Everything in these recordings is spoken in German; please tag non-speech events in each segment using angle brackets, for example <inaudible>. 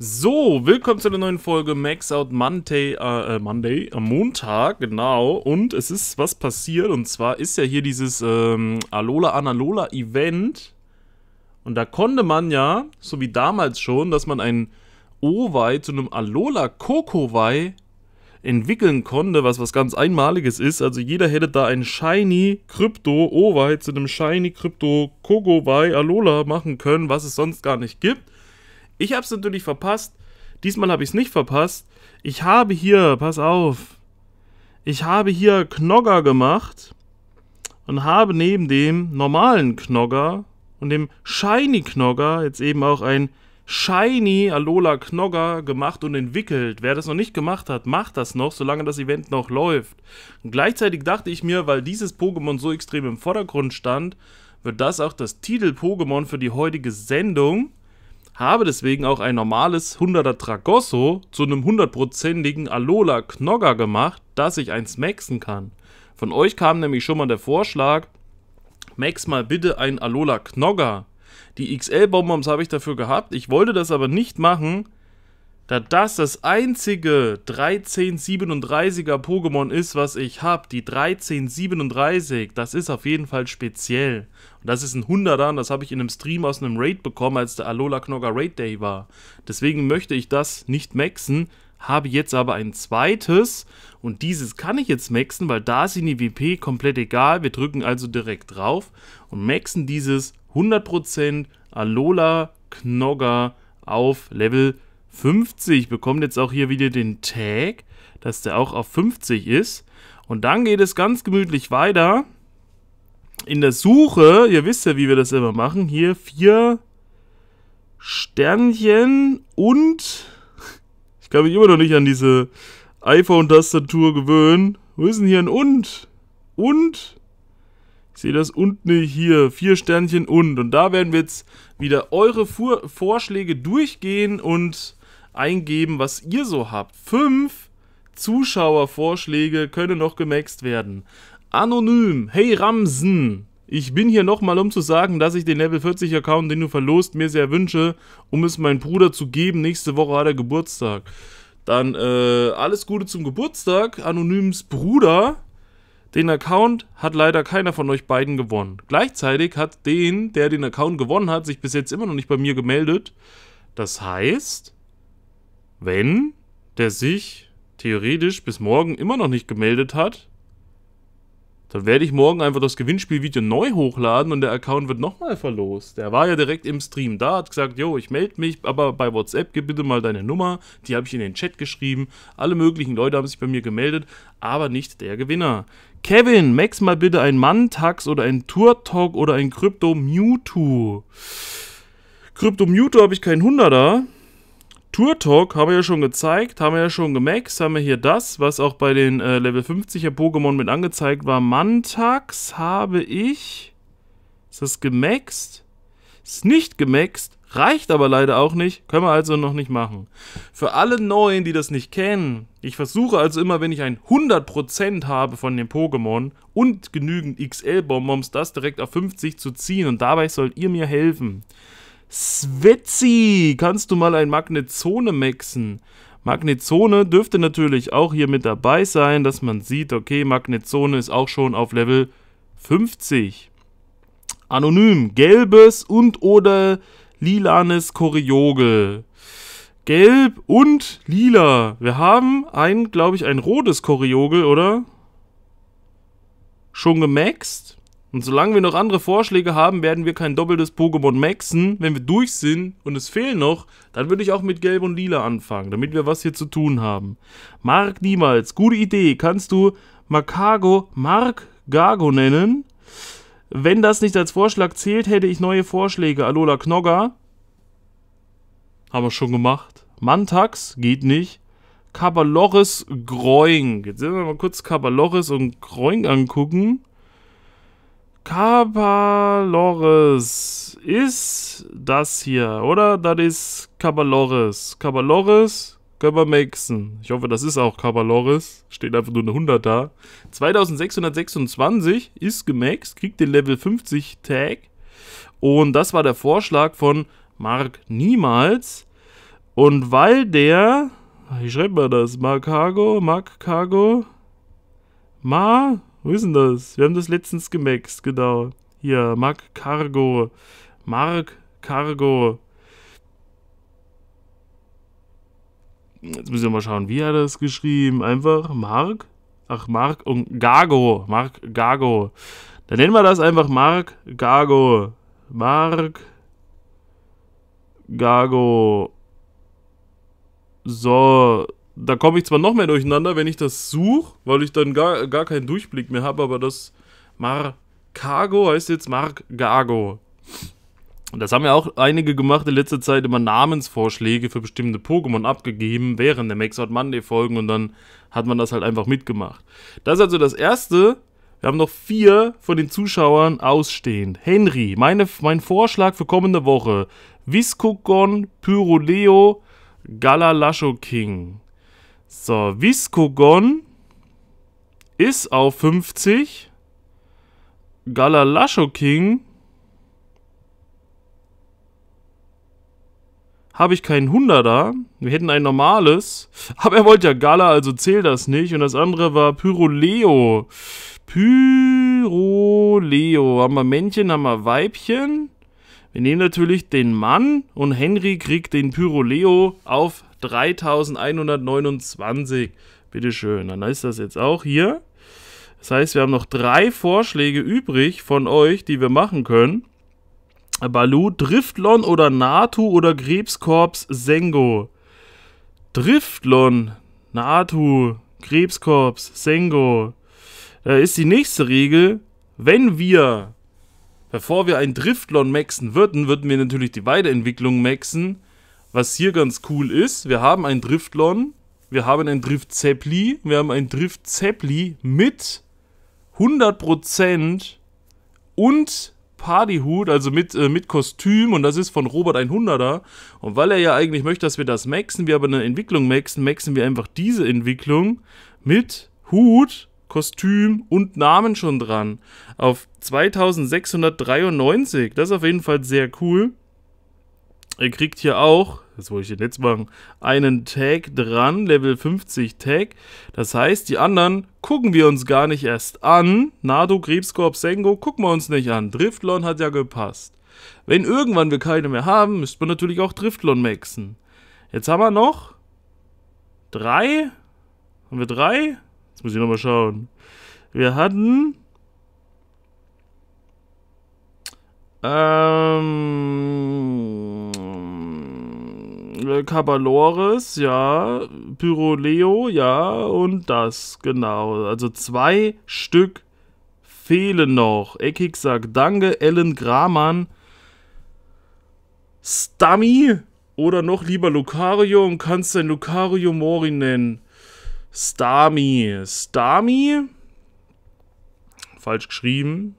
So, willkommen zu einer neuen Folge Max Out Monday, äh, äh Monday, am äh, Montag, genau. Und es ist was passiert, und zwar ist ja hier dieses ähm, Alola Analola Event. Und da konnte man ja, so wie damals schon, dass man ein Owei zu einem Alola Kokowei entwickeln konnte, was was ganz Einmaliges ist. Also jeder hätte da ein Shiny Krypto Owei zu einem Shiny Krypto Kokowei Alola machen können, was es sonst gar nicht gibt. Ich habe es natürlich verpasst. Diesmal habe ich es nicht verpasst. Ich habe hier, pass auf, ich habe hier Knogger gemacht und habe neben dem normalen Knogger und dem Shiny Knogger jetzt eben auch ein Shiny Alola Knogger gemacht und entwickelt. Wer das noch nicht gemacht hat, macht das noch, solange das Event noch läuft. Und gleichzeitig dachte ich mir, weil dieses Pokémon so extrem im Vordergrund stand, wird das auch das Titel-Pokémon für die heutige Sendung habe deswegen auch ein normales 100er Tragosso zu einem 100%igen Alola Knogger gemacht, dass ich eins maxen kann. Von euch kam nämlich schon mal der Vorschlag, max mal bitte ein Alola Knogger. Die XL-Bonbons habe ich dafür gehabt, ich wollte das aber nicht machen, da das das einzige 1337er Pokémon ist, was ich habe, die 1337, das ist auf jeden Fall speziell. Und das ist ein 100er und das habe ich in einem Stream aus einem Raid bekommen, als der Alola Knogger Raid Day war. Deswegen möchte ich das nicht maxen, habe jetzt aber ein zweites und dieses kann ich jetzt maxen, weil da sind die WP komplett egal. Wir drücken also direkt drauf und maxen dieses 100% Alola Knogger auf Level 50 bekommt jetzt auch hier wieder den Tag, dass der auch auf 50 ist. Und dann geht es ganz gemütlich weiter. In der Suche, ihr wisst ja, wie wir das immer machen, hier vier Sternchen und <laughs> ich kann mich immer noch nicht an diese iPhone-Tastatur gewöhnen. Wo ist denn hier ein und? Und? Ich sehe das und nicht hier. Vier Sternchen und. Und da werden wir jetzt wieder eure Vor Vorschläge durchgehen und eingeben, was ihr so habt. Fünf Zuschauervorschläge können noch gemaxt werden. Anonym, hey Ramsen, ich bin hier nochmal, um zu sagen, dass ich den Level 40 Account, den du verlost, mir sehr wünsche, um es meinem Bruder zu geben. Nächste Woche hat er Geburtstag. Dann äh, alles Gute zum Geburtstag, Anonyms Bruder. Den Account hat leider keiner von euch beiden gewonnen. Gleichzeitig hat den, der den Account gewonnen hat, sich bis jetzt immer noch nicht bei mir gemeldet. Das heißt, wenn der sich theoretisch bis morgen immer noch nicht gemeldet hat, dann werde ich morgen einfach das Gewinnspielvideo neu hochladen und der Account wird nochmal verlost. Der war ja direkt im Stream da, hat gesagt, jo, ich melde mich, aber bei WhatsApp gib bitte mal deine Nummer. Die habe ich in den Chat geschrieben. Alle möglichen Leute haben sich bei mir gemeldet, aber nicht der Gewinner. Kevin, max mal bitte ein Mantax oder ein Turtok oder ein Krypto Mewtwo. Krypto Mewtwo habe ich keinen Hunderter. Tour Talk haben wir ja schon gezeigt, haben wir ja schon gemaxt, haben wir hier das, was auch bei den äh, Level 50er Pokémon mit angezeigt war. Mantax habe ich. Ist das gemaxt? Ist nicht gemaxt, reicht aber leider auch nicht, können wir also noch nicht machen. Für alle Neuen, die das nicht kennen, ich versuche also immer, wenn ich ein 100% habe von den Pokémon und genügend XL-Bonbons, das direkt auf 50 zu ziehen und dabei sollt ihr mir helfen. Switzi, kannst du mal ein Magnezone mixen? Magnezone dürfte natürlich auch hier mit dabei sein, dass man sieht, okay, Magnezone ist auch schon auf Level 50. Anonym, gelbes und oder lilanes Koriogel. Gelb und lila. Wir haben ein, glaube ich, ein rotes Koriogel, oder? Schon gemaxt? Und solange wir noch andere Vorschläge haben, werden wir kein doppeltes Pokémon maxen. Wenn wir durch sind und es fehlen noch, dann würde ich auch mit Gelb und Lila anfangen, damit wir was hier zu tun haben. Mark niemals. Gute Idee. Kannst du Makago Mark Gago nennen? Wenn das nicht als Vorschlag zählt, hätte ich neue Vorschläge. Alola Knogger. Haben wir schon gemacht. Mantax geht nicht. Kabalores Groing. Jetzt werden wir mal kurz Kabalores und Groing angucken. Kabalores ist das hier, oder? Das ist Kabalores. Kabalores, können wir maxen. Ich hoffe, das ist auch Kabalores. Steht einfach nur eine 100 da. 2626 ist gemaxt, kriegt den Level 50 Tag. Und das war der Vorschlag von Mark Niemals. Und weil der, wie schreibt man das? Mark Cargo, Mark Cargo, Ma, wo ist denn das? Wir haben das letztens gemaxt, genau. Hier, Mark Cargo. Mark Cargo. Jetzt müssen wir mal schauen, wie hat er das geschrieben? Einfach Mark? Ach, Mark und Gago. Mark Gago. Dann nennen wir das einfach Mark Gago. Mark Gago. So, da komme ich zwar noch mehr durcheinander, wenn ich das suche, weil ich dann gar, gar keinen Durchblick mehr habe, aber das Markago heißt jetzt Markago. Und das haben ja auch einige gemacht in letzter Zeit immer Namensvorschläge für bestimmte Pokémon abgegeben während der Max Out Monday Folgen und dann hat man das halt einfach mitgemacht. Das ist also das erste. Wir haben noch vier von den Zuschauern ausstehend. Henry, meine, mein Vorschlag für kommende Woche: Viscogon, Pyroleo, Galalasho King. So, Viscogon ist auf 50. Galalasho King habe ich keinen 100er. Wir hätten ein normales. Aber er wollte ja Gala, also zählt das nicht. Und das andere war Pyroleo. Pyroleo. Haben wir Männchen, haben wir Weibchen. Wir nehmen natürlich den Mann und Henry kriegt den Pyroleo auf 3129. Bitteschön, dann ist das jetzt auch hier. Das heißt, wir haben noch drei Vorschläge übrig von euch, die wir machen können. Balu, Driftlon oder Natu oder Krebskorps Sengo. Driftlon, Natu, Krebskorps Sengo. Da ist die nächste Regel, wenn wir, bevor wir ein Driftlon maxen würden, würden wir natürlich die Weiterentwicklung maxen. Was hier ganz cool ist, wir haben ein Driftlon, wir haben ein Drift Zeppeli, wir haben ein Drift Zeppeli mit 100% und Partyhut, also mit, äh, mit Kostüm und das ist von Robert 100er. Und weil er ja eigentlich möchte, dass wir das maxen, wir aber eine Entwicklung maxen, maxen wir einfach diese Entwicklung mit Hut, Kostüm und Namen schon dran auf 2693. Das ist auf jeden Fall sehr cool. Ihr kriegt hier auch, das wollte ich jetzt letztes machen, einen Tag dran, Level 50 Tag. Das heißt, die anderen gucken wir uns gar nicht erst an. Nado, Krebskorb, Sengo gucken wir uns nicht an. Driftlon hat ja gepasst. Wenn irgendwann wir keine mehr haben, müsste man natürlich auch Driftlon maxen. Jetzt haben wir noch drei. Haben wir drei? Jetzt muss ich nochmal schauen. Wir hatten... Ähm... Äh, Cabalores, ja, Pyroleo, ja, und das, genau. Also zwei Stück fehlen noch. Eckig sagt Danke, Ellen Gramann, Stammy oder noch lieber Lucario und kannst dein Lucario Mori nennen. Stami, Stami, falsch geschrieben,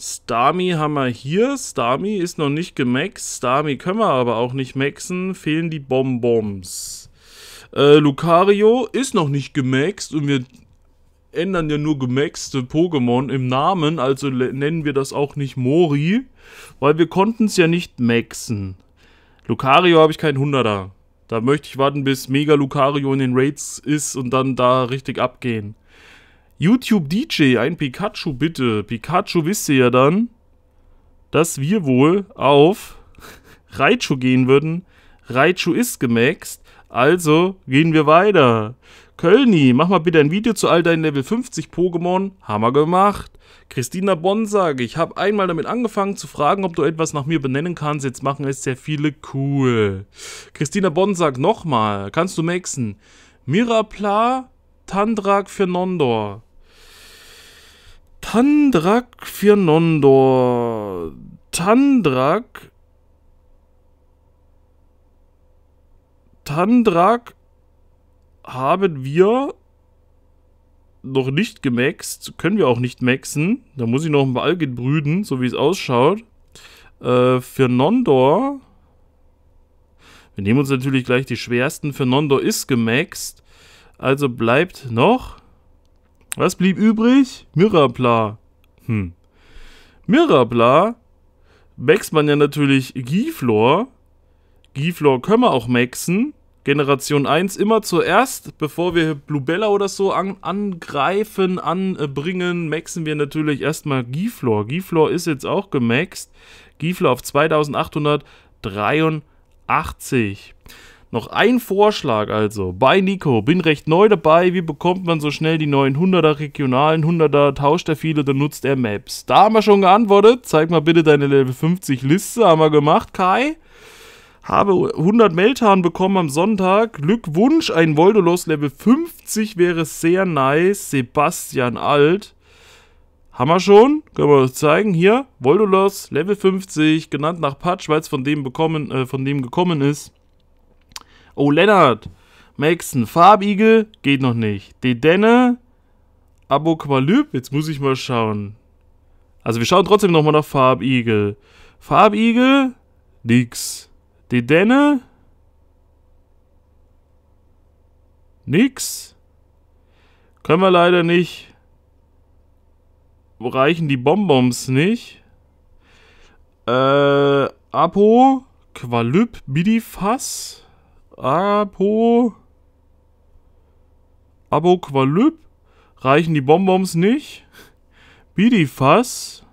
Stami haben wir hier. Stami ist noch nicht gemaxt. Stami können wir aber auch nicht maxen. Fehlen die Bonbons. Äh, Lucario ist noch nicht gemaxt und wir ändern ja nur gemaxte Pokémon im Namen, also nennen wir das auch nicht Mori, weil wir konnten es ja nicht maxen. Lucario habe ich keinen 100er. Da möchte ich warten, bis Mega Lucario in den Raids ist und dann da richtig abgehen. YouTube DJ, ein Pikachu bitte. Pikachu wisst ihr ja dann, dass wir wohl auf Raichu gehen würden. Raichu ist gemaxt, also gehen wir weiter. Kölni, mach mal bitte ein Video zu all deinen Level 50 Pokémon. Hammer gemacht. Christina Bonn sage, ich habe einmal damit angefangen zu fragen, ob du etwas nach mir benennen kannst. Jetzt machen es sehr viele cool. Christina Bonn sagt nochmal, kannst du maxen? Mirapla, Tandrag, für Nondor. Tandrak Firnondor. Tandrak. Tandrak haben wir noch nicht gemaxt. Können wir auch nicht maxen. Da muss ich noch ein paar Algen brüden, so wie es ausschaut. Äh, für Nondor. Wir nehmen uns natürlich gleich die schwersten. Für Nondor ist gemaxt. Also bleibt noch was blieb übrig? Mirabla. Hm. Mirabla maxt man ja natürlich Giflor. Giflor können wir auch maxen. Generation 1 immer zuerst, bevor wir Bluebella oder so an, angreifen, anbringen, maxen wir natürlich erstmal Giflor. Giflor ist jetzt auch gemaxt. Giflor auf 2883. Noch ein Vorschlag also bei Nico. Bin recht neu dabei. Wie bekommt man so schnell die neuen 100er regionalen 100er? Tauscht er viele dann nutzt er Maps? Da haben wir schon geantwortet. Zeig mal bitte deine Level 50 Liste. Haben wir gemacht, Kai. Habe 100 Meltan bekommen am Sonntag. Glückwunsch, ein Voldolos Level 50 wäre sehr nice. Sebastian Alt. Haben wir schon? Können wir das zeigen? Hier, Voldolos Level 50, genannt nach Patch, weil es von äh, von dem gekommen ist. Oh, Lennart. Maxen, Farbigel, geht noch nicht. Dedenne, Aboqualyp, jetzt muss ich mal schauen. Also wir schauen trotzdem nochmal nach Farbigel. Farbigel, nix. Dedenne, nix. Können wir leider nicht. Reichen die Bonbons nicht. Äh, Apo, Qualyp, Bidifass. Abo. Aboqualyp? Reichen die Bonbons nicht? Bidifas?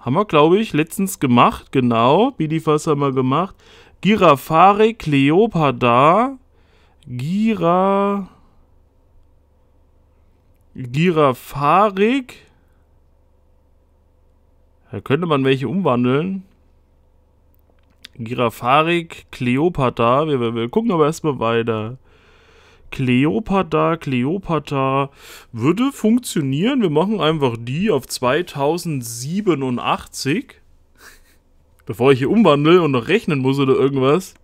Haben wir, glaube ich, letztens gemacht. Genau, Bidifas haben wir gemacht. Girafare, Cleopada. Gira... Girafarik. Da könnte man welche umwandeln. Girafarik, Kleopatra. Wir, wir gucken aber erstmal weiter. Kleopatra, Kleopatra würde funktionieren. Wir machen einfach die auf 2087. Bevor ich hier umwandle und noch rechnen muss oder irgendwas,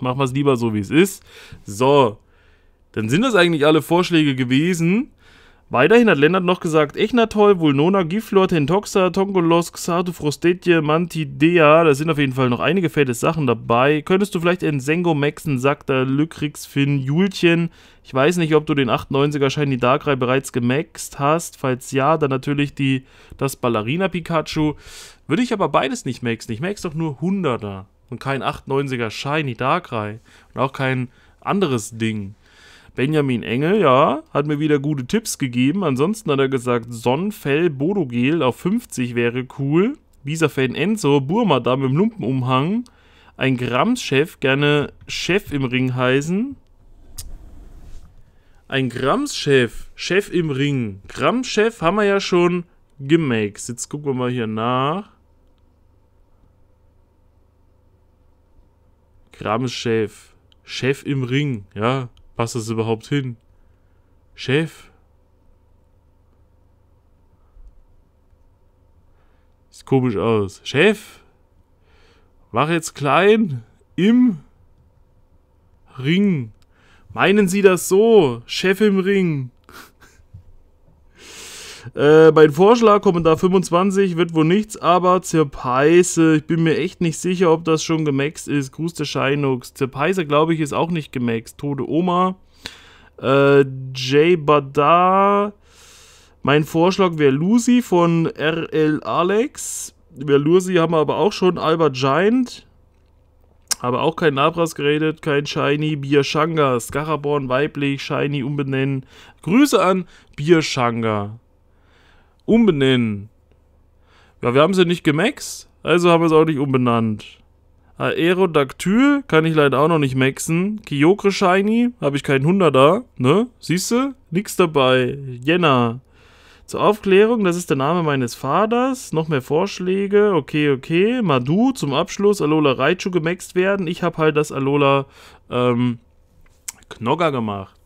machen wir es lieber so, wie es ist. So, dann sind das eigentlich alle Vorschläge gewesen. Weiterhin hat Lennart noch gesagt, Echnatol, Vulnona, Giflor, Tentoxa, Tongolos, Xatu, Frostetje, Mantidea, da sind auf jeden Fall noch einige fette Sachen dabei. Könntest du vielleicht Sengo Maxen, Sakta, Lykrix, Finn, Julchen, ich weiß nicht, ob du den 98er Shiny Darkrai bereits gemaxt hast, falls ja, dann natürlich die, das Ballerina Pikachu. Würde ich aber beides nicht maxen, ich max doch nur 100er und kein 98er Shiny Darkrai und auch kein anderes Ding. Benjamin Engel, ja, hat mir wieder gute Tipps gegeben. Ansonsten hat er gesagt, Sonnenfell Bodogel auf 50 wäre cool. Bisafane Enzo, Burma da mit dem Lumpenumhang. Ein Grams-Chef, gerne Chef im Ring heißen. Ein Grams-Chef, Chef im Ring. Grams-Chef haben wir ja schon gemakes. Jetzt gucken wir mal hier nach. Grams-Chef, Chef im Ring, ja. Passt das überhaupt hin? Chef? Sieht komisch aus. Chef? Mach jetzt klein im Ring. Meinen Sie das so? Chef im Ring. Äh, mein Vorschlag, Kommentar 25, wird wohl nichts, aber Zerpeise. Ich bin mir echt nicht sicher, ob das schon gemaxt ist. Gruß der Scheinux. Zerpeise, glaube ich, ist auch nicht gemaxt. Tode Oma. Äh, Jay Badar. Mein Vorschlag wäre Lucy von RL Alex. Wer Lucy haben wir aber auch schon Albert Giant. Habe auch kein Labras geredet, kein Shiny, Bierschanga, Scaraborn weiblich, Shiny umbenennen. Grüße an Bierschanga. Umbenennen. Ja, wir haben sie nicht gemaxt, also haben wir es auch nicht umbenannt. Aerodactyl kann ich leider auch noch nicht maxen. Kyokre Shiny, habe ich keinen 100er, ne? Siehst du? Nix dabei. Jenna. Zur Aufklärung, das ist der Name meines Vaters. Noch mehr Vorschläge. Okay, okay. Madu zum Abschluss. Alola Raichu gemaxt werden. Ich habe halt das Alola ähm, Knogger gemacht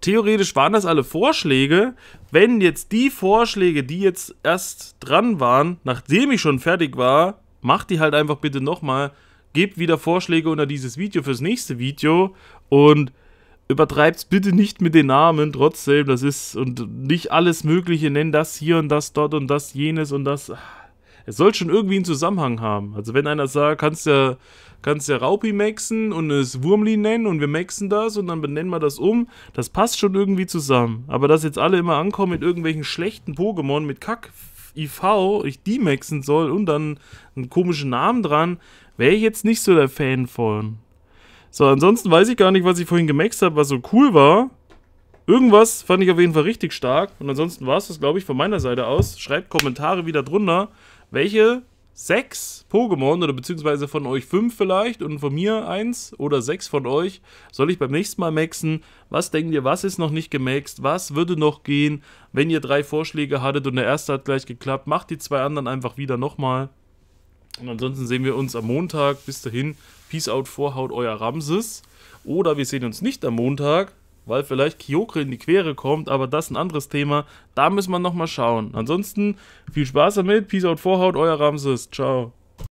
theoretisch waren das alle Vorschläge. Wenn jetzt die Vorschläge, die jetzt erst dran waren, nachdem ich schon fertig war, macht die halt einfach bitte nochmal. Gebt wieder Vorschläge unter dieses Video fürs nächste Video und übertreibt's bitte nicht mit den Namen trotzdem. Das ist und nicht alles Mögliche nennen das hier und das dort und das jenes und das. Es soll schon irgendwie einen Zusammenhang haben. Also wenn einer sagt, kannst ja, kannst ja Raupi maxen und es Wurmli nennen und wir maxen das und dann benennen wir das um, das passt schon irgendwie zusammen. Aber dass jetzt alle immer ankommen mit irgendwelchen schlechten Pokémon mit Kack IV, ich die maxen soll und dann einen komischen Namen dran, wäre ich jetzt nicht so der Fan von. So, ansonsten weiß ich gar nicht, was ich vorhin gemaxt habe, was so cool war. Irgendwas fand ich auf jeden Fall richtig stark. Und ansonsten war es das, glaube ich, von meiner Seite aus. Schreibt Kommentare wieder drunter welche sechs Pokémon oder beziehungsweise von euch fünf vielleicht und von mir eins oder sechs von euch soll ich beim nächsten Mal maxen? Was denkt ihr, was ist noch nicht gemaxt? Was würde noch gehen? Wenn ihr drei Vorschläge hattet und der erste hat gleich geklappt, macht die zwei anderen einfach wieder nochmal. Und ansonsten sehen wir uns am Montag. Bis dahin, Peace out, Vorhaut, euer Ramses. Oder wir sehen uns nicht am Montag, weil vielleicht Kyokre in die Quere kommt, aber das ist ein anderes Thema. Da müssen wir nochmal schauen. Ansonsten viel Spaß damit. Peace out, Vorhaut, euer Ramses. Ciao.